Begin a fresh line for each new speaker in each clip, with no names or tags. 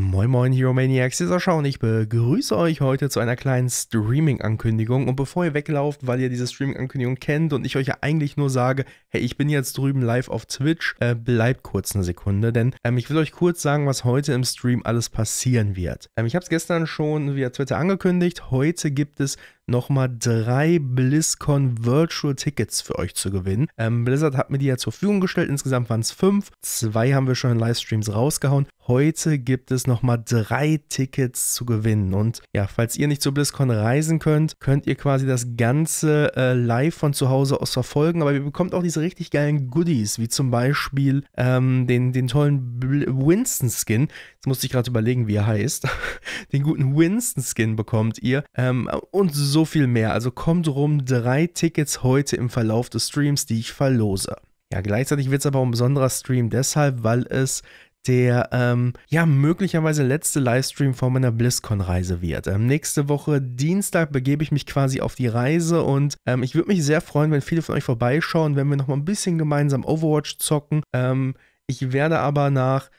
Moin Moin Hero Maniacs, dieser Schau und ich begrüße euch heute zu einer kleinen Streaming-Ankündigung. Und bevor ihr weglauft, weil ihr diese Streaming-Ankündigung kennt und ich euch ja eigentlich nur sage, hey, ich bin jetzt drüben live auf Twitch, äh, bleibt kurz eine Sekunde, denn ähm, ich will euch kurz sagen, was heute im Stream alles passieren wird. Ähm, ich habe es gestern schon via Twitter angekündigt, heute gibt es nochmal drei BlizzCon Virtual Tickets für euch zu gewinnen. Ähm, Blizzard hat mir die ja zur Verfügung gestellt. Insgesamt waren es fünf. Zwei haben wir schon in Livestreams rausgehauen. Heute gibt es nochmal drei Tickets zu gewinnen. Und ja, falls ihr nicht zu BlizzCon reisen könnt, könnt ihr quasi das Ganze äh, live von zu Hause aus verfolgen. Aber ihr bekommt auch diese richtig geilen Goodies, wie zum Beispiel ähm, den, den tollen Winston-Skin. Jetzt musste ich gerade überlegen, wie er heißt. den guten Winston-Skin bekommt ihr. Ähm, und so so viel mehr, also kommt rum, drei Tickets heute im Verlauf des Streams, die ich verlose. Ja, gleichzeitig wird es aber ein besonderer Stream deshalb, weil es der ähm, ja möglicherweise letzte Livestream vor meiner BlizzCon-Reise wird. Ähm, nächste Woche Dienstag begebe ich mich quasi auf die Reise und ähm, ich würde mich sehr freuen, wenn viele von euch vorbeischauen, wenn wir noch mal ein bisschen gemeinsam Overwatch zocken. Ähm, ich werde aber nach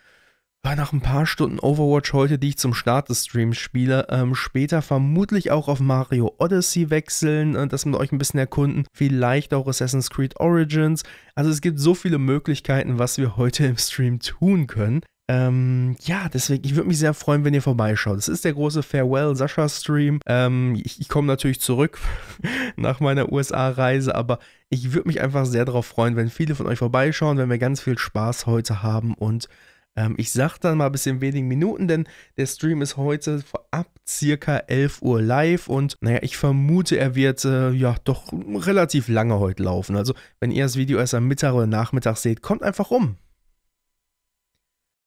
war nach ein paar Stunden Overwatch heute, die ich zum Start des Streams spiele, ähm, später vermutlich auch auf Mario Odyssey wechseln, äh, das mit euch ein bisschen erkunden, vielleicht auch Assassin's Creed Origins. Also es gibt so viele Möglichkeiten, was wir heute im Stream tun können. Ähm, ja, deswegen, ich würde mich sehr freuen, wenn ihr vorbeischaut. Es ist der große Farewell-Sascha-Stream. Ähm, ich, ich komme natürlich zurück nach meiner USA-Reise, aber ich würde mich einfach sehr darauf freuen, wenn viele von euch vorbeischauen, wenn wir ganz viel Spaß heute haben und ähm, ich sag dann mal bis in wenigen Minuten, denn der Stream ist heute ab circa 11 Uhr live und naja, ich vermute, er wird äh, ja doch relativ lange heute laufen. Also, wenn ihr das Video erst am Mittag oder Nachmittag seht, kommt einfach rum.